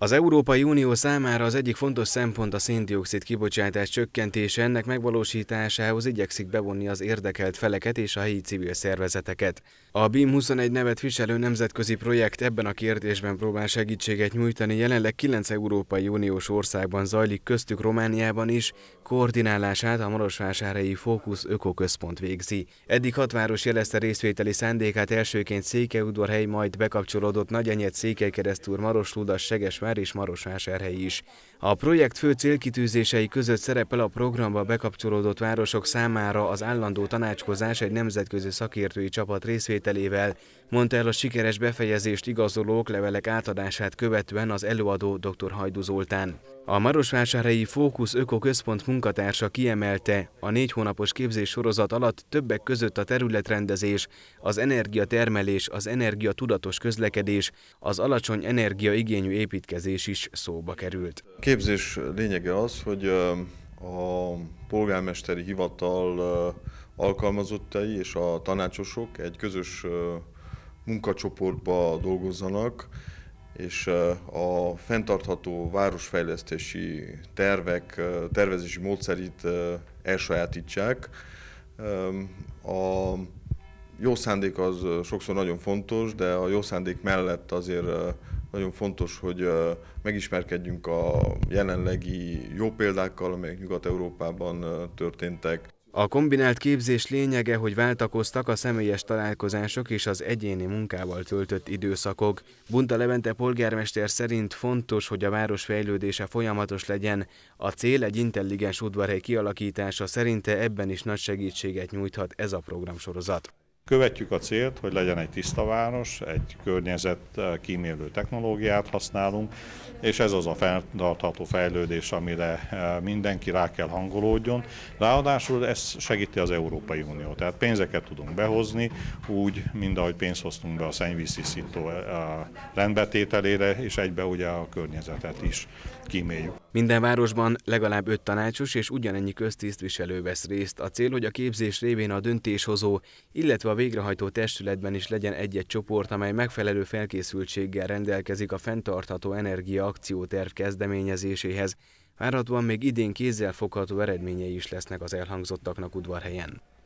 Az Európai Unió számára az egyik fontos szempont a széndiokszid kibocsátás csökkentése, ennek megvalósításához igyekszik bevonni az érdekelt feleket és a helyi civil szervezeteket. A BIM 21 nevet viselő nemzetközi projekt ebben a kérdésben próbál segítséget nyújtani, jelenleg 9 Európai Uniós országban zajlik, köztük Romániában is, koordinálását a Marosvásárhelyi Fókusz Ökoközpont végzi. Eddig hat város jelezte részvételi szándékát, elsőként Székelyudvarhely, majd bekapcsolódott Nagyenyed, Székelykeresztúr, Ludas, Seges, Kaposvár és Marosvásárhely is. A projekt fő célkitűzései között szerepel a programba bekapcsolódott városok számára az állandó tanácskozás egy nemzetközi szakértői csapat részvételével, mondta el a sikeres befejezést igazoló levelek átadását követően az előadó dr. Hajdu Zoltán. A Marosvásárhelyi Fókusz Öko Központ munkatársa kiemelte, a négy hónapos képzés sorozat alatt többek között a területrendezés, az energiatermelés, az energiatudatos közlekedés, az alacsony energiaigényű építkezés, megegyezés is szóba került. A képzés lényege az, hogy a polgármesteri hivatal alkalmazottai és a tanácsosok egy közös munkacsoportba dolgozzanak, és a fenntartható városfejlesztési tervek, tervezési módszerét elsajátítsák. A jó szándék az sokszor nagyon fontos, de a jó szándék mellett azért nagyon fontos, hogy megismerkedjünk a jelenlegi jó példákkal, amelyek Nyugat-Európában történtek. A kombinált képzés lényege, hogy váltakoztak a személyes találkozások és az egyéni munkával töltött időszakok. Bunta Levente polgármester szerint fontos, hogy a város fejlődése folyamatos legyen. A cél egy intelligens udvarhely kialakítása szerinte ebben is nagy segítséget nyújthat ez a programsorozat. Követjük a célt, hogy legyen egy tiszta város, egy környezet eh, kímélő technológiát használunk, és ez az a fenntartható fejlődés, amire eh, mindenki rá kell hangolódjon. Ráadásul ez segíti az Európai Unió, tehát pénzeket tudunk behozni, úgy, mint ahogy pénzt hoztunk be a szennyvízsziszító eh, rendbetételére, és egybe ugye a környezetet is kíméljük. Minden városban legalább öt tanácsos és ugyanennyi köztisztviselő vesz részt. A cél, hogy a képzés révén a döntéshozó, illetve a végrehajtó testületben is legyen egy-egy csoport, amely megfelelő felkészültséggel rendelkezik a fenntartható energia akcióterv kezdeményezéséhez. Várhatóan még idén kézzelfogható eredményei is lesznek az elhangzottaknak udvarhelyen.